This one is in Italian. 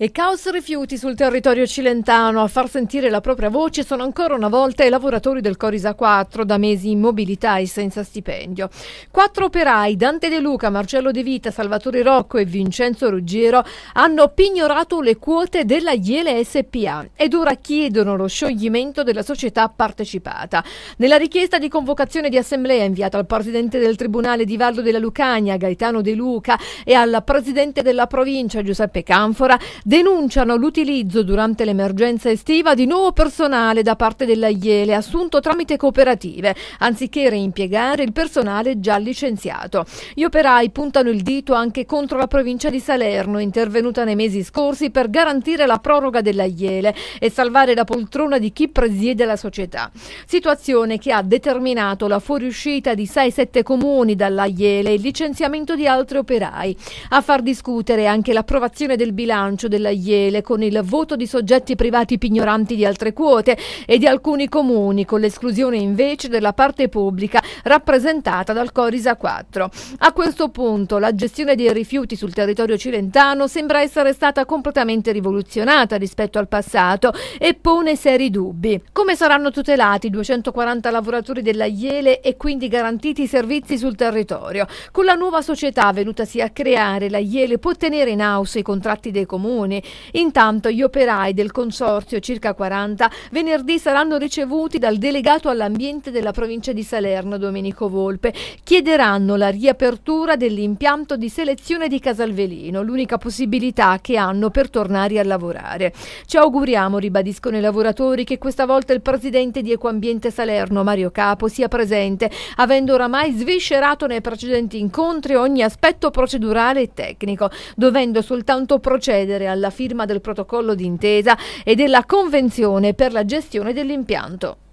E caos rifiuti sul territorio cilentano. A far sentire la propria voce sono ancora una volta i lavoratori del Corisa 4, da mesi in mobilità e senza stipendio. Quattro operai, Dante De Luca, Marcello De Vita, Salvatore Rocco e Vincenzo Ruggero, hanno pignorato le quote della Iele SPA ed ora chiedono lo scioglimento della società partecipata. Nella richiesta di convocazione di assemblea inviata al presidente del Tribunale di Valdo della Lucania, Gaetano De Luca, e al presidente della provincia, Giuseppe Canfora, denunciano l'utilizzo durante l'emergenza estiva di nuovo personale da parte della Iele assunto tramite cooperative, anziché reimpiegare il personale già licenziato. Gli operai puntano il dito anche contro la provincia di Salerno, intervenuta nei mesi scorsi per garantire la proroga della Iele e salvare la poltrona di chi presiede la società. Situazione che ha determinato la fuoriuscita di 6-7 comuni dalla Iele e il licenziamento di altri operai. A far discutere anche l'approvazione del bilancio del della Iele con il voto di soggetti privati pignoranti di altre quote e di alcuni comuni, con l'esclusione invece della parte pubblica rappresentata dal Corisa 4. A questo punto la gestione dei rifiuti sul territorio cilentano sembra essere stata completamente rivoluzionata rispetto al passato e pone seri dubbi. Come saranno tutelati i 240 lavoratori della Iele e quindi garantiti i servizi sul territorio? Con la nuova società venutasi a creare, la Iele può tenere in house i contratti dei comuni Regione. Intanto gli operai del consorzio, circa 40, venerdì saranno ricevuti dal delegato all'ambiente della provincia di Salerno, Domenico Volpe. Chiederanno la riapertura dell'impianto di selezione di Casalvelino, l'unica possibilità che hanno per tornare a lavorare. Ci auguriamo, ribadiscono i lavoratori, che questa volta il presidente di Ecoambiente Salerno, Mario Capo, sia presente, avendo oramai sviscerato nei precedenti incontri ogni aspetto procedurale e tecnico, dovendo soltanto procedere al alla firma del protocollo d'intesa e della Convenzione per la gestione dell'impianto.